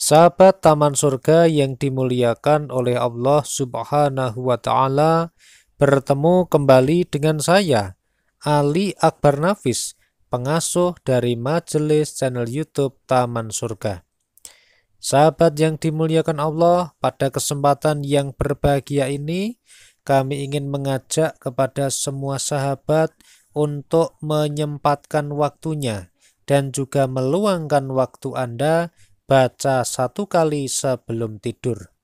Sahabat Taman Surga yang dimuliakan oleh Allah Subhanahu wa Ta'ala, bertemu kembali dengan saya, Ali Akbar Nafis, pengasuh dari majelis channel YouTube Taman Surga. Sahabat yang dimuliakan Allah, pada kesempatan yang berbahagia ini, kami ingin mengajak kepada semua sahabat untuk menyempatkan waktunya dan juga meluangkan waktu Anda baca satu kali sebelum tidur.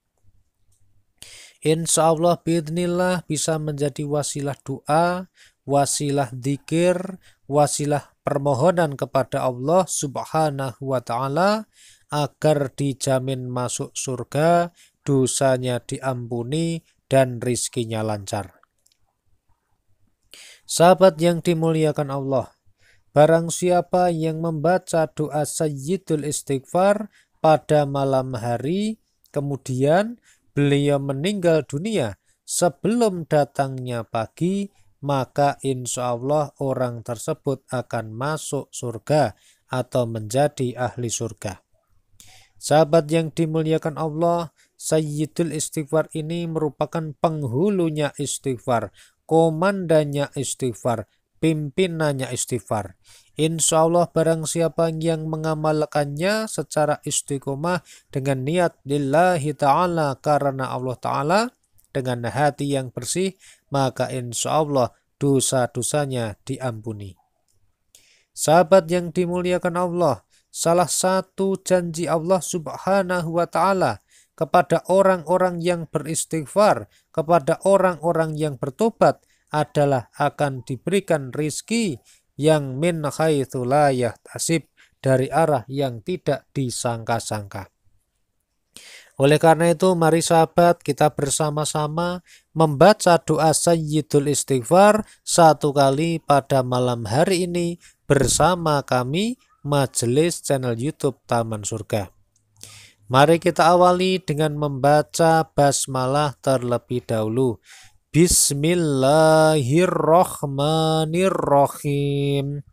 Insya Allah bidnillah bisa menjadi wasilah doa, wasilah dikir, wasilah permohonan kepada Allah subhanahu wa ta'ala agar dijamin masuk surga, dosanya diampuni, dan rizkinya lancar. Sahabat yang dimuliakan Allah, Barang siapa yang membaca doa Sayyidul Istighfar pada malam hari, kemudian beliau meninggal dunia sebelum datangnya pagi, maka insya Allah orang tersebut akan masuk surga atau menjadi ahli surga. Sahabat yang dimuliakan Allah, Sayyidul Istighfar ini merupakan penghulunya istighfar, komandannya istighfar, pimpinannya istighfar. Insya Allah barang siapa yang mengamalkannya secara istiqomah dengan niat lillahi ta'ala karena Allah ta'ala dengan hati yang bersih maka insya Allah dosa-dosanya diampuni. Sahabat yang dimuliakan Allah, salah satu janji Allah subhanahu wa ta'ala kepada orang-orang yang beristighfar, kepada orang-orang yang bertobat, adalah akan diberikan rizki yang min khaythulayah tasib dari arah yang tidak disangka-sangka. Oleh karena itu mari sahabat kita bersama-sama membaca doa Sayyidul Istighfar satu kali pada malam hari ini bersama kami majelis channel YouTube Taman Surga. Mari kita awali dengan membaca basmalah terlebih dahulu. Bismillahirrahmanirrahim.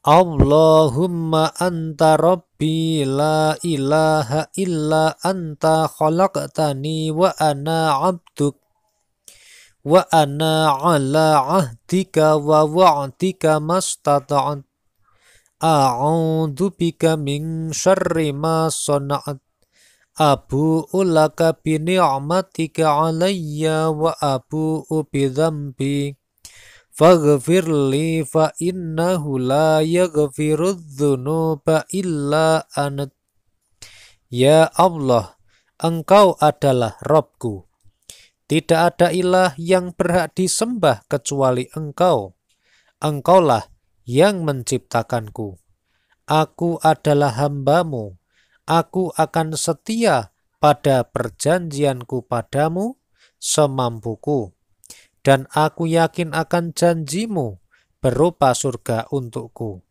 Allahumma anta rabbi la ilaha illa anta khalaqtani wa ana abduk wa ana ala ahdika wa wa'dika mastata'at a'udhu bika min syarri ma sona'at Abu laka bini'matika alayya wa Abu bidhambi Faghfir li fa innahu la yaghfiru dhunuba illa anat Ya Allah, Engkau adalah Robku. Tidak ada ilah yang berhak disembah kecuali Engkau. Engkaulah yang menciptakanku. Aku adalah hambamu Aku akan setia pada perjanjianku padamu semampuku, dan aku yakin akan janjimu berupa surga untukku.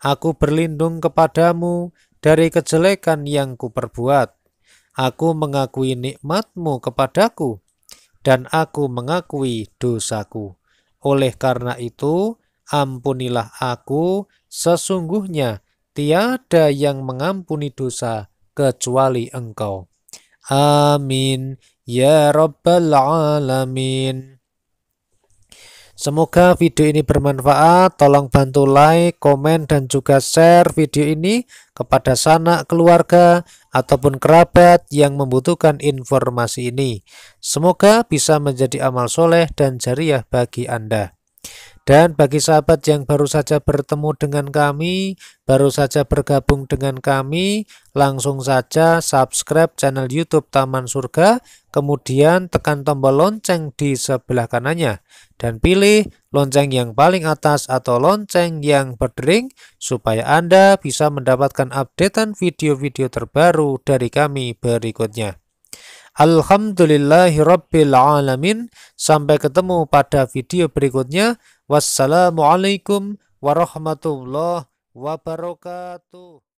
Aku berlindung kepadamu dari kejelekan yang kuperbuat. Aku mengakui nikmatmu kepadaku, dan aku mengakui dosaku. Oleh karena itu, ampunilah aku, sesungguhnya tiada yang mengampuni dosa kecuali engkau. Amin. Ya Rabbal Alamin. Semoga video ini bermanfaat. Tolong bantu like, komen, dan juga share video ini kepada sanak keluarga ataupun kerabat yang membutuhkan informasi ini. Semoga bisa menjadi amal soleh dan jariah bagi Anda. Dan bagi sahabat yang baru saja bertemu dengan kami, baru saja bergabung dengan kami, langsung saja subscribe channel YouTube Taman Surga, kemudian tekan tombol lonceng di sebelah kanannya, dan pilih lonceng yang paling atas atau lonceng yang berdering, supaya Anda bisa mendapatkan updatean video-video terbaru dari kami berikutnya. Alhamdulillahi Alamin. Sampai ketemu pada video berikutnya. Wassalamualaikum warahmatullahi wabarakatuh.